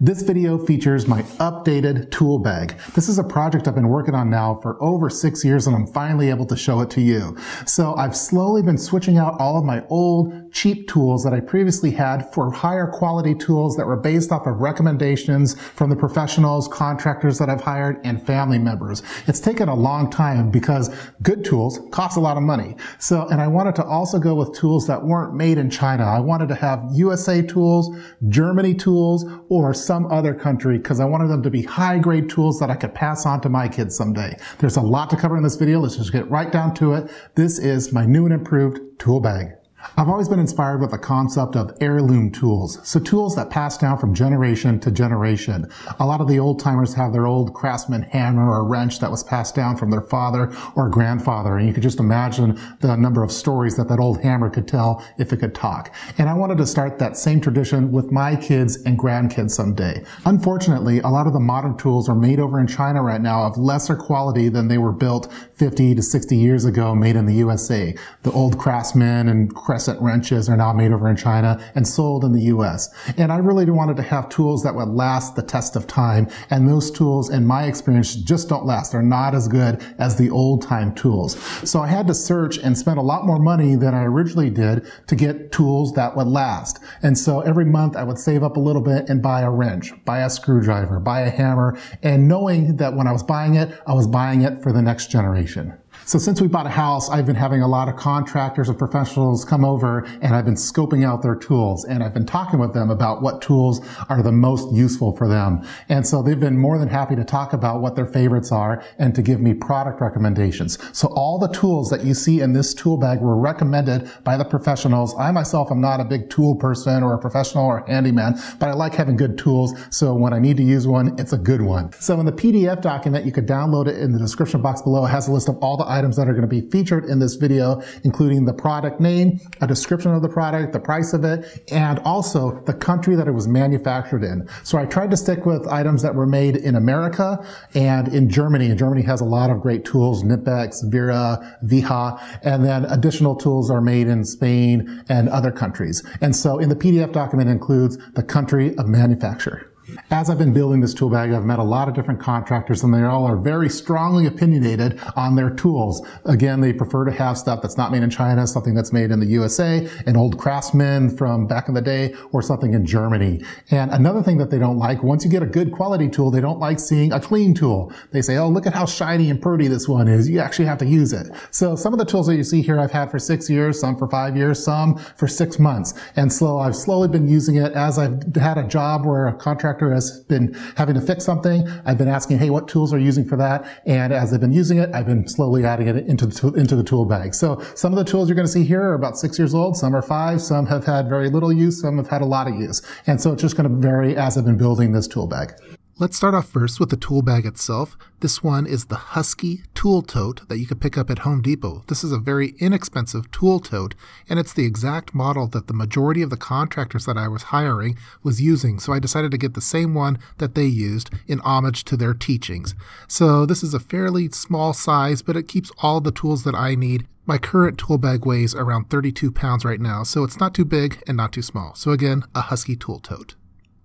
This video features my updated tool bag. This is a project I've been working on now for over six years and I'm finally able to show it to you. So I've slowly been switching out all of my old cheap tools that I previously had for higher quality tools that were based off of recommendations from the professionals, contractors that I've hired, and family members. It's taken a long time because good tools cost a lot of money. So, and I wanted to also go with tools that weren't made in China. I wanted to have USA tools, Germany tools, or some other country because I wanted them to be high grade tools that I could pass on to my kids someday. There's a lot to cover in this video. Let's just get right down to it. This is my new and improved tool bag. I've always been inspired with the concept of heirloom tools. So tools that pass down from generation to generation. A lot of the old timers have their old craftsman hammer or wrench that was passed down from their father or grandfather. And you could just imagine the number of stories that that old hammer could tell if it could talk. And I wanted to start that same tradition with my kids and grandkids someday. Unfortunately, a lot of the modern tools are made over in China right now of lesser quality than they were built 50 to 60 years ago made in the USA. The old craftsmen and crescent wrenches are now made over in China and sold in the US. And I really wanted to have tools that would last the test of time. And those tools, in my experience, just don't last. They're not as good as the old time tools. So I had to search and spend a lot more money than I originally did to get tools that would last. And so every month I would save up a little bit and buy a wrench, buy a screwdriver, buy a hammer, and knowing that when I was buying it, I was buying it for the next generation. So since we bought a house, I've been having a lot of contractors and professionals come over and I've been scoping out their tools and I've been talking with them about what tools are the most useful for them. And so they've been more than happy to talk about what their favorites are and to give me product recommendations. So all the tools that you see in this tool bag were recommended by the professionals. I myself am not a big tool person or a professional or handyman, but I like having good tools. So when I need to use one, it's a good one. So in the PDF document, you could download it in the description box below. It has a list of all the items that are going to be featured in this video, including the product name, a description of the product, the price of it, and also the country that it was manufactured in. So I tried to stick with items that were made in America and in Germany. And Germany has a lot of great tools, Nipex, Vera, Viha, and then additional tools are made in Spain and other countries. And so in the PDF document includes the country of manufacture. As I've been building this tool bag, I've met a lot of different contractors and they all are very strongly opinionated on their tools. Again, they prefer to have stuff that's not made in China, something that's made in the USA, an old craftsman from back in the day, or something in Germany. And another thing that they don't like, once you get a good quality tool, they don't like seeing a clean tool. They say, oh, look at how shiny and pretty this one is. You actually have to use it. So some of the tools that you see here I've had for six years, some for five years, some for six months. And so I've slowly been using it as I've had a job where a contractor contractor has been having to fix something, I've been asking, hey, what tools are you using for that? And as they've been using it, I've been slowly adding it into the, into the tool bag. So some of the tools you're going to see here are about six years old. Some are five. Some have had very little use. Some have had a lot of use. And so it's just going to vary as I've been building this tool bag. Let's start off first with the tool bag itself. This one is the Husky Tool Tote that you could pick up at Home Depot. This is a very inexpensive tool tote, and it's the exact model that the majority of the contractors that I was hiring was using, so I decided to get the same one that they used in homage to their teachings. So this is a fairly small size, but it keeps all the tools that I need my current tool bag weighs around 32 pounds right now, so it's not too big and not too small. So again, a Husky tool tote.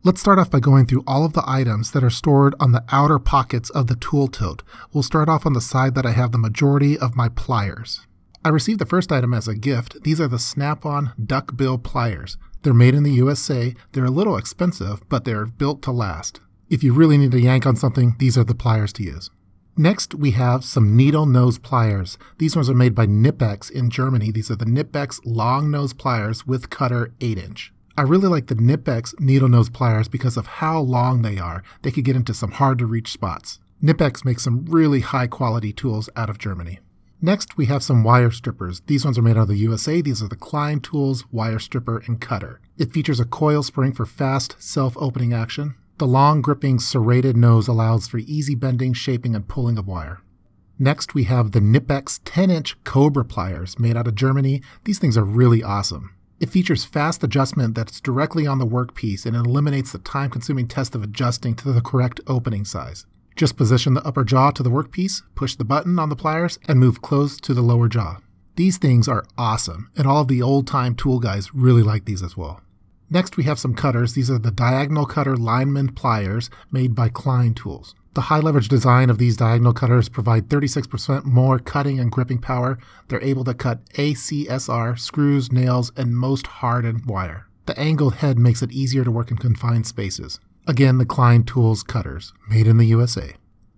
Let's start off by going through all of the items that are stored on the outer pockets of the tool tote. We'll start off on the side that I have the majority of my pliers. I received the first item as a gift. These are the Snap-on Duckbill pliers. They're made in the USA. They're a little expensive, but they're built to last. If you really need to yank on something, these are the pliers to use. Next, we have some needle nose pliers. These ones are made by Nipex in Germany. These are the Nipex long nose pliers with cutter 8 inch. I really like the Nipex needle nose pliers because of how long they are. They could get into some hard to reach spots. Nipex makes some really high quality tools out of Germany. Next, we have some wire strippers. These ones are made out of the USA. These are the Klein Tools Wire Stripper and Cutter. It features a coil spring for fast, self-opening action. The long, gripping, serrated nose allows for easy bending, shaping, and pulling of wire. Next, we have the Nipex 10-inch Cobra pliers made out of Germany. These things are really awesome. It features fast adjustment that's directly on the workpiece and eliminates the time consuming test of adjusting to the correct opening size. Just position the upper jaw to the workpiece, push the button on the pliers, and move close to the lower jaw. These things are awesome, and all of the old time tool guys really like these as well. Next, we have some cutters. These are the diagonal cutter lineman pliers made by Klein Tools. The high leverage design of these diagonal cutters provide 36% more cutting and gripping power. They're able to cut ACSR, screws, nails, and most hardened wire. The angled head makes it easier to work in confined spaces. Again, the Klein Tools cutters, made in the USA.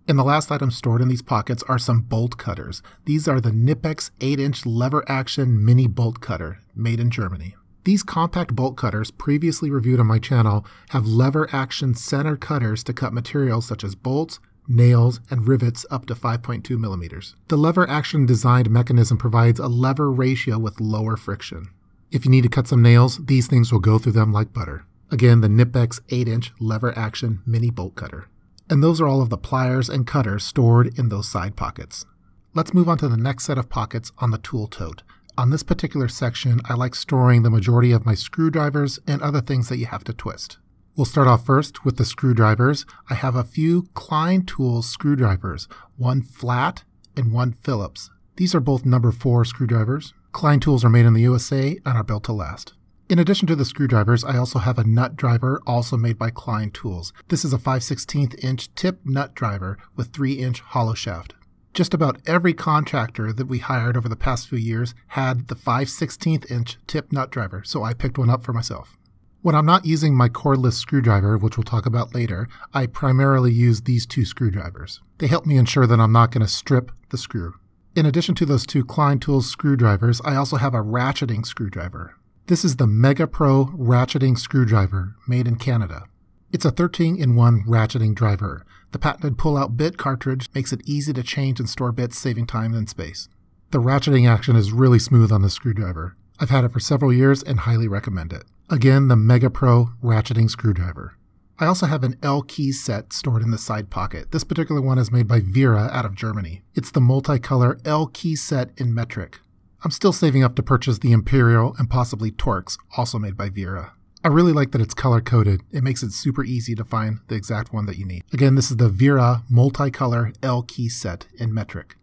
And the last item stored in these pockets are some bolt cutters. These are the Nipex 8-inch lever action mini bolt cutter, made in Germany. These compact bolt cutters, previously reviewed on my channel, have lever action center cutters to cut materials such as bolts, nails, and rivets up to 5.2 millimeters. The lever action designed mechanism provides a lever ratio with lower friction. If you need to cut some nails, these things will go through them like butter. Again, the Nipex 8-inch lever action mini bolt cutter. And those are all of the pliers and cutters stored in those side pockets. Let's move on to the next set of pockets on the tool tote, on this particular section, I like storing the majority of my screwdrivers and other things that you have to twist. We'll start off first with the screwdrivers. I have a few Klein Tools screwdrivers, one flat and one Phillips. These are both number four screwdrivers. Klein Tools are made in the USA and are built to last. In addition to the screwdrivers, I also have a nut driver also made by Klein Tools. This is a 5 16 inch tip nut driver with 3 inch hollow shaft just about every contractor that we hired over the past few years had the 5 16 inch tip nut driver, so I picked one up for myself. When I'm not using my cordless screwdriver, which we'll talk about later, I primarily use these two screwdrivers. They help me ensure that I'm not going to strip the screw. In addition to those two Klein Tools screwdrivers, I also have a ratcheting screwdriver. This is the Mega Pro ratcheting screwdriver made in Canada. It's a 13 in 1 ratcheting driver. The patented pull out bit cartridge makes it easy to change and store bits, saving time and space. The ratcheting action is really smooth on the screwdriver. I've had it for several years and highly recommend it. Again, the Mega Pro ratcheting screwdriver. I also have an L key set stored in the side pocket. This particular one is made by Vera out of Germany. It's the multicolor L key set in metric. I'm still saving up to purchase the Imperial and possibly Torx, also made by Vera. I really like that it's color coded. It makes it super easy to find the exact one that you need. Again, this is the Vera multicolor L key set in metric.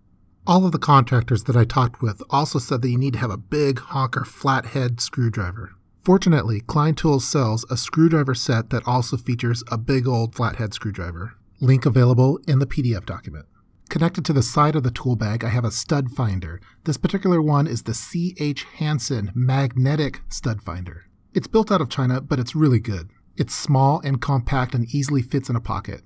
All of the contractors that I talked with also said that you need to have a big honker flathead screwdriver. Fortunately, Klein Tools sells a screwdriver set that also features a big old flathead screwdriver. Link available in the PDF document. Connected to the side of the tool bag, I have a stud finder. This particular one is the C.H. Hansen magnetic stud finder. It's built out of China, but it's really good. It's small and compact and easily fits in a pocket.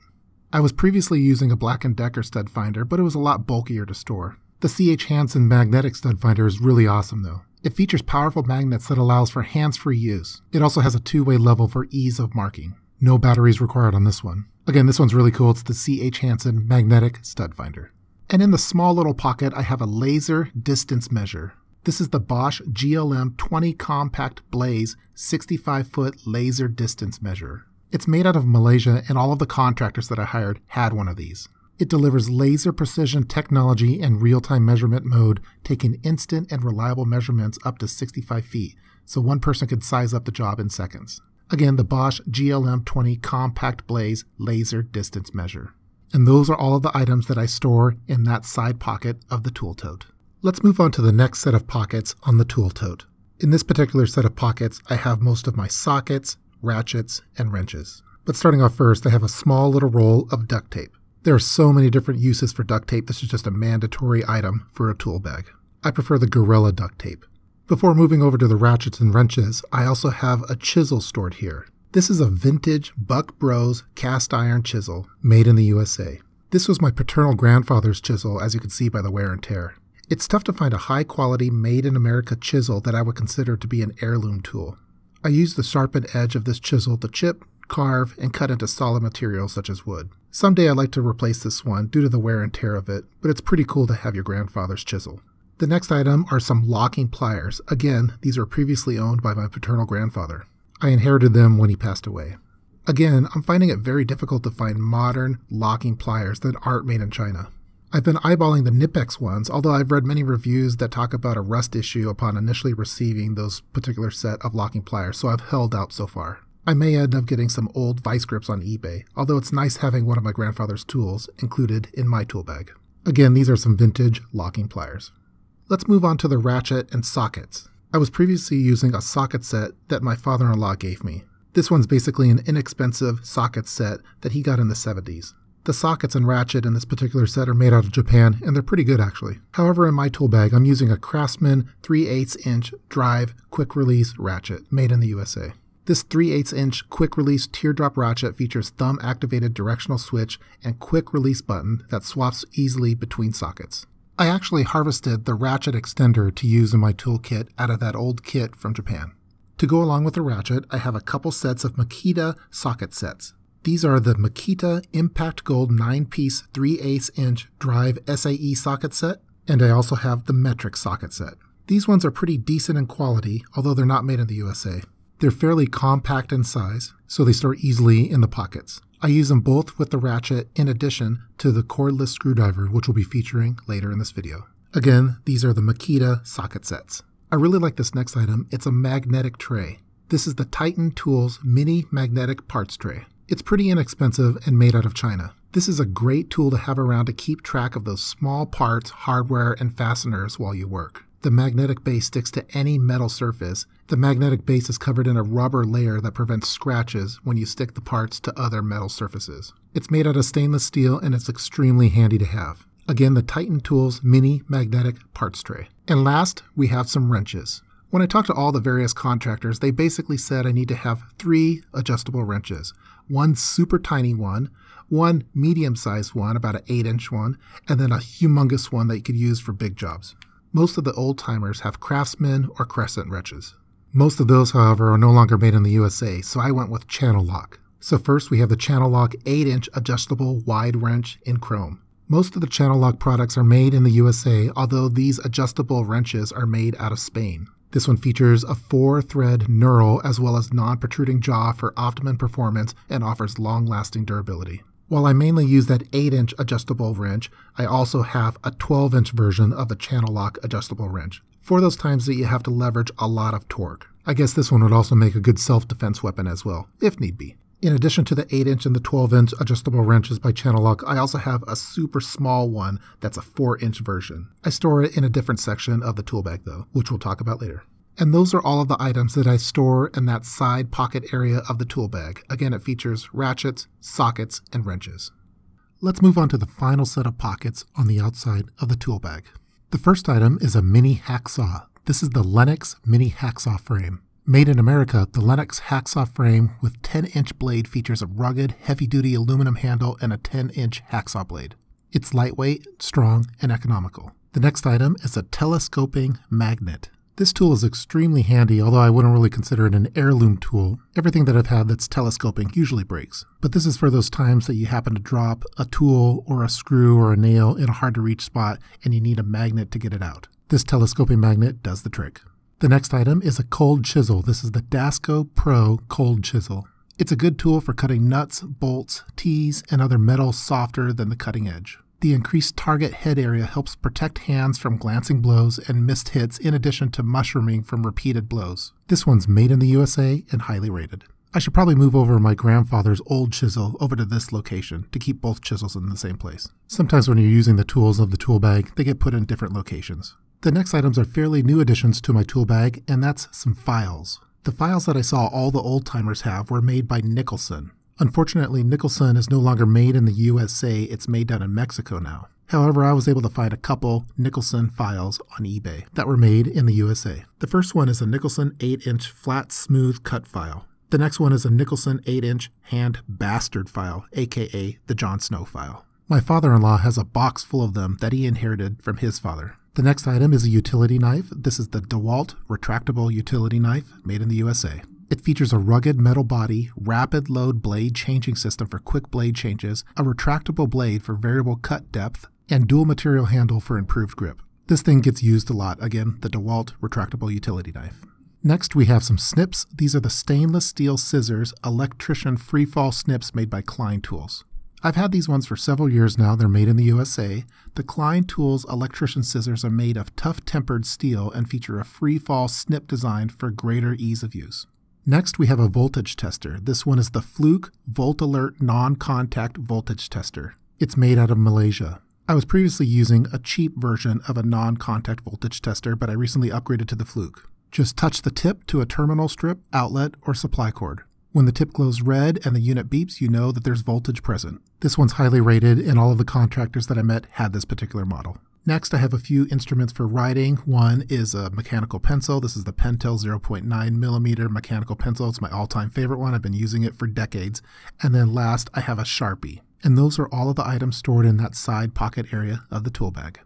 I was previously using a Black & Decker stud finder, but it was a lot bulkier to store. The C.H. Hansen magnetic stud finder is really awesome though. It features powerful magnets that allows for hands-free use. It also has a two-way level for ease of marking. No batteries required on this one. Again, this one's really cool. It's the C.H. Hansen magnetic stud finder. And in the small little pocket, I have a laser distance measure. This is the Bosch GLM 20 Compact Blaze 65 foot laser distance measure. It's made out of Malaysia, and all of the contractors that I hired had one of these. It delivers laser precision technology and real time measurement mode, taking instant and reliable measurements up to 65 feet, so one person could size up the job in seconds. Again, the Bosch GLM 20 Compact Blaze Laser Distance Measure. And those are all of the items that I store in that side pocket of the tool tote. Let's move on to the next set of pockets on the tool tote. In this particular set of pockets, I have most of my sockets, ratchets, and wrenches. But starting off first, I have a small little roll of duct tape. There are so many different uses for duct tape, this is just a mandatory item for a tool bag. I prefer the Gorilla duct tape. Before moving over to the ratchets and wrenches, I also have a chisel stored here. This is a vintage Buck Bros cast iron chisel made in the USA. This was my paternal grandfather's chisel, as you can see by the wear and tear. It's tough to find a high quality made in America chisel that I would consider to be an heirloom tool. I use the sharpened edge of this chisel to chip, carve, and cut into solid materials such as wood. Someday I'd like to replace this one due to the wear and tear of it, but it's pretty cool to have your grandfather's chisel. The next item are some locking pliers. Again, these were previously owned by my paternal grandfather. I inherited them when he passed away. Again, I'm finding it very difficult to find modern locking pliers that aren't made in China. I've been eyeballing the Nipex ones, although I've read many reviews that talk about a rust issue upon initially receiving those particular set of locking pliers, so I've held out so far. I may end up getting some old vice grips on eBay, although it's nice having one of my grandfather's tools included in my tool bag. Again, these are some vintage locking pliers. Let's move on to the ratchet and sockets. I was previously using a socket set that my father-in-law gave me. This one's basically an inexpensive socket set that he got in the 70s. The sockets and ratchet in this particular set are made out of Japan, and they're pretty good actually. However, in my tool bag, I'm using a Craftsman 3 8 inch drive quick release ratchet made in the USA. This 3 8 inch quick release teardrop ratchet features thumb activated directional switch and quick release button that swaps easily between sockets. I actually harvested the ratchet extender to use in my toolkit out of that old kit from Japan. To go along with the ratchet, I have a couple sets of Makita socket sets. These are the Makita Impact Gold 9-piece 3 8 inch drive SAE socket set, and I also have the metric socket set. These ones are pretty decent in quality, although they're not made in the USA. They're fairly compact in size, so they store easily in the pockets. I use them both with the ratchet in addition to the cordless screwdriver, which we'll be featuring later in this video. Again, these are the Makita socket sets. I really like this next item. It's a magnetic tray. This is the Titan Tools Mini Magnetic Parts Tray. It's pretty inexpensive and made out of china. This is a great tool to have around to keep track of those small parts, hardware, and fasteners while you work. The magnetic base sticks to any metal surface. The magnetic base is covered in a rubber layer that prevents scratches when you stick the parts to other metal surfaces. It's made out of stainless steel and it's extremely handy to have. Again, the Titan Tools Mini Magnetic Parts Tray. And last, we have some wrenches. When I talked to all the various contractors, they basically said I need to have three adjustable wrenches one super tiny one, one medium sized one, about an 8 inch one, and then a humongous one that you could use for big jobs. Most of the old timers have Craftsman or Crescent wrenches. Most of those, however, are no longer made in the USA, so I went with Channel Lock. So, first we have the Channel Lock 8 inch adjustable wide wrench in chrome. Most of the Channel Lock products are made in the USA, although these adjustable wrenches are made out of Spain. This one features a four thread neural as well as non protruding jaw for optimum performance and offers long lasting durability. While I mainly use that 8 inch adjustable wrench, I also have a 12 inch version of the channel lock adjustable wrench for those times that you have to leverage a lot of torque. I guess this one would also make a good self defense weapon as well, if need be. In addition to the 8 inch and the 12 inch adjustable wrenches by Channel Lock, I also have a super small one that's a 4 inch version. I store it in a different section of the tool bag though, which we'll talk about later. And those are all of the items that I store in that side pocket area of the tool bag. Again, it features ratchets, sockets, and wrenches. Let's move on to the final set of pockets on the outside of the tool bag. The first item is a mini hacksaw. This is the Lennox mini hacksaw frame. Made in America, the Lennox hacksaw frame with 10-inch blade features a rugged, heavy-duty aluminum handle and a 10-inch hacksaw blade. It's lightweight, strong, and economical. The next item is a telescoping magnet. This tool is extremely handy, although I wouldn't really consider it an heirloom tool. Everything that I've had that's telescoping usually breaks. But this is for those times that you happen to drop a tool or a screw or a nail in a hard to reach spot and you need a magnet to get it out. This telescoping magnet does the trick. The next item is a cold chisel. This is the Dasco Pro Cold Chisel. It's a good tool for cutting nuts, bolts, tees, and other metal softer than the cutting edge. The increased target head area helps protect hands from glancing blows and missed hits in addition to mushrooming from repeated blows. This one's made in the USA and highly rated. I should probably move over my grandfather's old chisel over to this location to keep both chisels in the same place. Sometimes when you're using the tools of the tool bag, they get put in different locations. The next items are fairly new additions to my tool bag, and that's some files. The files that I saw all the old timers have were made by Nicholson. Unfortunately, Nicholson is no longer made in the USA, it's made down in Mexico now. However, I was able to find a couple Nicholson files on eBay that were made in the USA. The first one is a Nicholson 8 inch flat smooth cut file. The next one is a Nicholson 8 inch hand bastard file, aka the John Snow file. My father in law has a box full of them that he inherited from his father. The next item is a utility knife. This is the DeWalt retractable utility knife made in the USA. It features a rugged metal body, rapid load blade changing system for quick blade changes, a retractable blade for variable cut depth, and dual material handle for improved grip. This thing gets used a lot. Again, the DeWalt retractable utility knife. Next, we have some snips. These are the stainless steel scissors, electrician free fall snips made by Klein Tools. I've had these ones for several years now. They're made in the USA. The Klein Tools electrician scissors are made of tough tempered steel and feature a free fall snip design for greater ease of use. Next, we have a voltage tester. This one is the Fluke Volt Alert Non Contact Voltage Tester. It's made out of Malaysia. I was previously using a cheap version of a non contact voltage tester, but I recently upgraded to the Fluke. Just touch the tip to a terminal strip, outlet, or supply cord. When the tip glows red and the unit beeps, you know that there's voltage present. This one's highly rated, and all of the contractors that I met had this particular model. Next, I have a few instruments for writing. One is a mechanical pencil. This is the Pentel 0.9 millimeter mechanical pencil. It's my all-time favorite one. I've been using it for decades. And then last, I have a Sharpie. And those are all of the items stored in that side pocket area of the tool bag.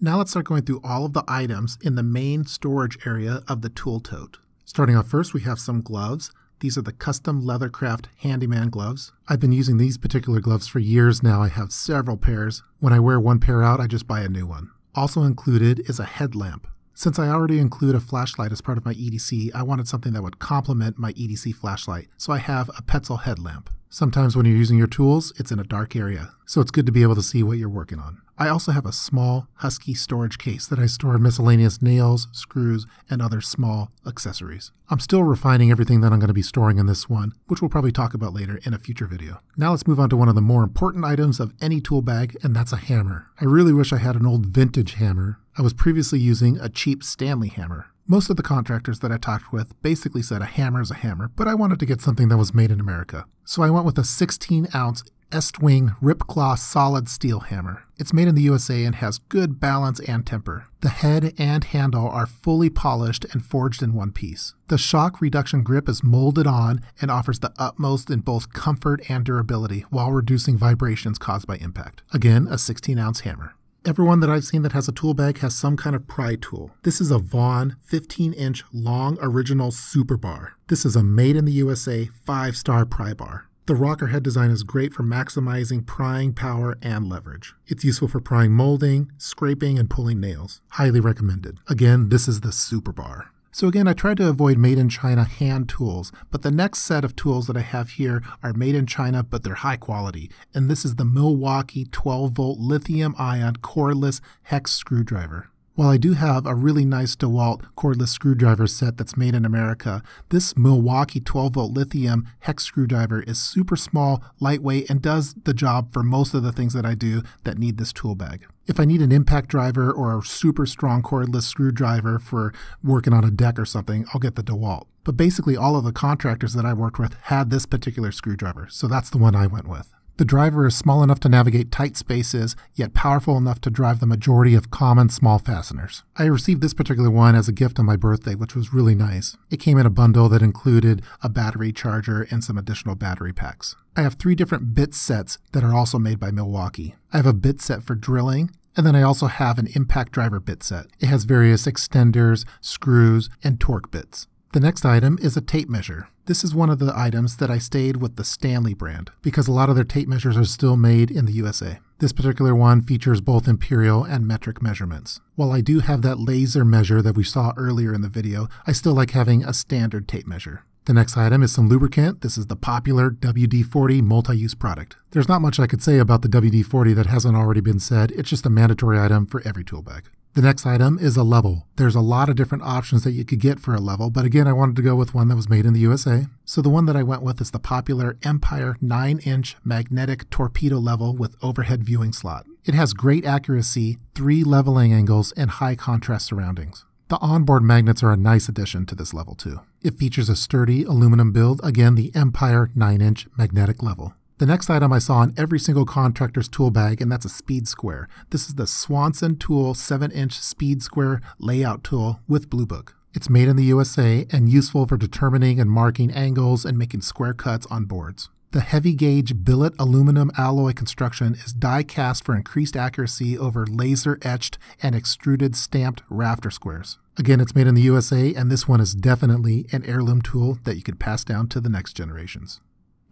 Now let's start going through all of the items in the main storage area of the tool tote. Starting off first, we have some gloves. These are the custom Leathercraft Handyman gloves. I've been using these particular gloves for years now. I have several pairs. When I wear one pair out, I just buy a new one. Also included is a headlamp. Since I already include a flashlight as part of my EDC, I wanted something that would complement my EDC flashlight, so I have a Petzl headlamp. Sometimes when you're using your tools, it's in a dark area, so it's good to be able to see what you're working on. I also have a small, husky storage case that I store miscellaneous nails, screws, and other small accessories. I'm still refining everything that I'm going to be storing in this one, which we'll probably talk about later in a future video. Now let's move on to one of the more important items of any tool bag, and that's a hammer. I really wish I had an old vintage hammer, I was previously using a cheap Stanley hammer. Most of the contractors that I talked with basically said a hammer is a hammer, but I wanted to get something that was made in America. So I went with a 16 ounce Estwing Ripclaw solid steel hammer. It's made in the USA and has good balance and temper. The head and handle are fully polished and forged in one piece. The shock reduction grip is molded on and offers the utmost in both comfort and durability while reducing vibrations caused by impact. Again, a 16 ounce hammer. Everyone that I've seen that has a tool bag has some kind of pry tool. This is a Vaughn 15 inch long original super bar. This is a made in the USA five star pry bar. The rocker head design is great for maximizing prying power and leverage. It's useful for prying molding, scraping, and pulling nails. Highly recommended. Again, this is the super bar. So again, I tried to avoid made in China hand tools, but the next set of tools that I have here are made in China, but they're high quality. And this is the Milwaukee 12 volt lithium ion cordless hex screwdriver. While I do have a really nice DeWalt cordless screwdriver set that's made in America, this Milwaukee 12 volt lithium hex screwdriver is super small, lightweight, and does the job for most of the things that I do that need this tool bag. If I need an impact driver or a super strong cordless screwdriver for working on a deck or something, I'll get the DeWalt. But basically, all of the contractors that I worked with had this particular screwdriver, so that's the one I went with. The driver is small enough to navigate tight spaces, yet powerful enough to drive the majority of common small fasteners. I received this particular one as a gift on my birthday, which was really nice. It came in a bundle that included a battery charger and some additional battery packs. I have three different bit sets that are also made by Milwaukee. I have a bit set for drilling, and then I also have an impact driver bit set. It has various extenders, screws, and torque bits. The next item is a tape measure. This is one of the items that I stayed with the Stanley brand because a lot of their tape measures are still made in the USA. This particular one features both imperial and metric measurements. While I do have that laser measure that we saw earlier in the video, I still like having a standard tape measure. The next item is some lubricant. This is the popular WD-40 multi-use product. There's not much I could say about the WD-40 that hasn't already been said. It's just a mandatory item for every tool bag. The next item is a level. There's a lot of different options that you could get for a level, but again, I wanted to go with one that was made in the USA. So the one that I went with is the popular Empire 9-inch magnetic torpedo level with overhead viewing slot. It has great accuracy, three leveling angles, and high contrast surroundings. The onboard magnets are a nice addition to this level too. It features a sturdy aluminum build, again the Empire 9-inch magnetic level. The next item I saw in every single contractor's tool bag, and that's a speed square. This is the Swanson Tool 7-inch speed square layout tool with Bluebook. It's made in the USA and useful for determining and marking angles and making square cuts on boards. The heavy gauge billet aluminum alloy construction is die cast for increased accuracy over laser etched and extruded stamped rafter squares. Again, it's made in the USA, and this one is definitely an heirloom tool that you could pass down to the next generations.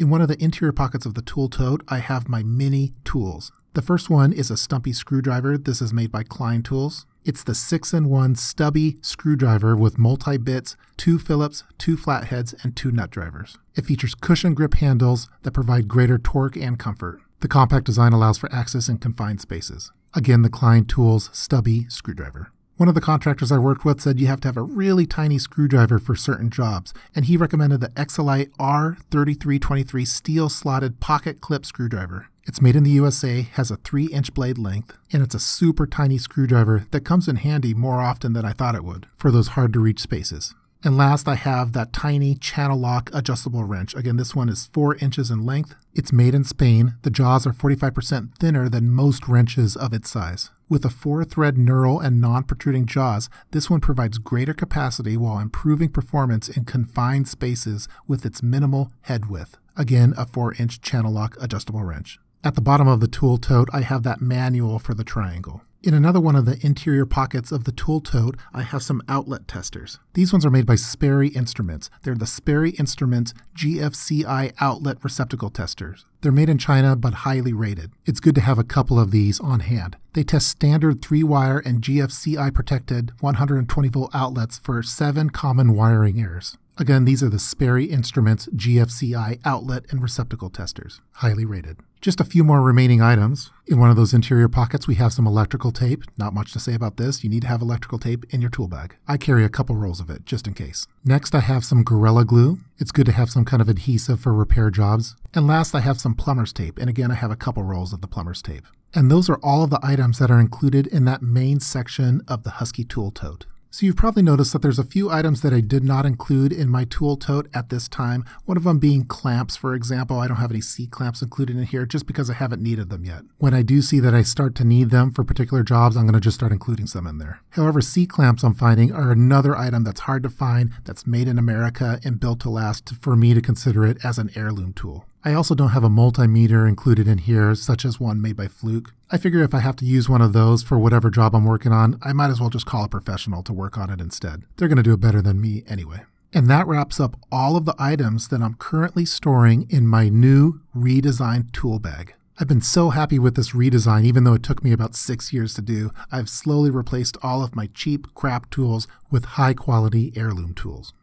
In one of the interior pockets of the tool tote, I have my mini tools. The first one is a stumpy screwdriver. This is made by Klein Tools. It's the 6-in-1 stubby screwdriver with multi-bits, two Phillips, two flatheads, and two nut drivers. It features cushion grip handles that provide greater torque and comfort. The compact design allows for access in confined spaces. Again, the Klein Tools stubby screwdriver. One of the contractors I worked with said you have to have a really tiny screwdriver for certain jobs, and he recommended the Exolite R3323 steel slotted pocket clip screwdriver. It's made in the USA, has a 3 inch blade length, and it's a super tiny screwdriver that comes in handy more often than I thought it would for those hard to reach spaces. And last, I have that tiny channel lock adjustable wrench. Again, this one is four inches in length. It's made in Spain. The jaws are 45% thinner than most wrenches of its size. With a four thread neural and non protruding jaws, this one provides greater capacity while improving performance in confined spaces with its minimal head width. Again, a four inch channel lock adjustable wrench. At the bottom of the tool tote, I have that manual for the triangle. In another one of the interior pockets of the tool tote, I have some outlet testers. These ones are made by Sperry Instruments. They're the Sperry Instruments GFCI outlet receptacle testers. They're made in China but highly rated. It's good to have a couple of these on hand. They test standard 3-wire and GFCI protected 120-volt outlets for seven common wiring errors. Again, these are the Sperry Instruments GFCI outlet and receptacle testers, highly rated. Just a few more remaining items. In one of those interior pockets, we have some electrical tape. Not much to say about this. You need to have electrical tape in your tool bag. I carry a couple rolls of it, just in case. Next, I have some Gorilla Glue. It's good to have some kind of adhesive for repair jobs. And last, I have some plumber's tape. And again, I have a couple rolls of the plumber's tape. And those are all of the items that are included in that main section of the Husky Tool Tote. So you've probably noticed that there's a few items that I did not include in my tool tote at this time. One of them being clamps, for example. I don't have any C-clamps included in here just because I haven't needed them yet. When I do see that I start to need them for particular jobs, I'm going to just start including some in there. However, C-clamps I'm finding are another item that's hard to find, that's made in America and built to last for me to consider it as an heirloom tool. I also don't have a multimeter included in here, such as one made by Fluke. I figure if I have to use one of those for whatever job I'm working on, I might as well just call a professional to work on it instead. They're going to do it better than me anyway. And that wraps up all of the items that I'm currently storing in my new redesigned tool bag. I've been so happy with this redesign, even though it took me about six years to do. I've slowly replaced all of my cheap crap tools with high quality heirloom tools.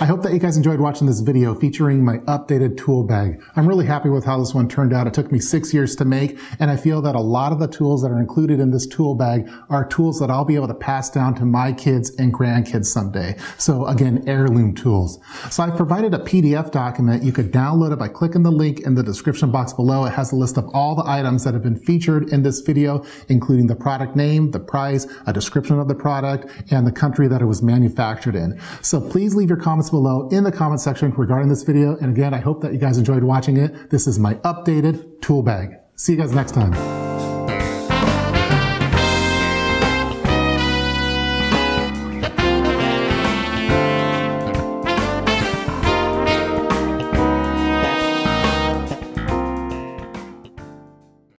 I hope that you guys enjoyed watching this video featuring my updated tool bag. I'm really happy with how this one turned out. It took me six years to make, and I feel that a lot of the tools that are included in this tool bag are tools that I'll be able to pass down to my kids and grandkids someday. So again, heirloom tools. So I've provided a PDF document you could download it by clicking the link in the description box below. It has a list of all the items that have been featured in this video, including the product name, the price, a description of the product, and the country that it was manufactured in. So please leave your comments comments below in the comment section regarding this video. And again, I hope that you guys enjoyed watching it. This is my updated tool bag. See you guys next time.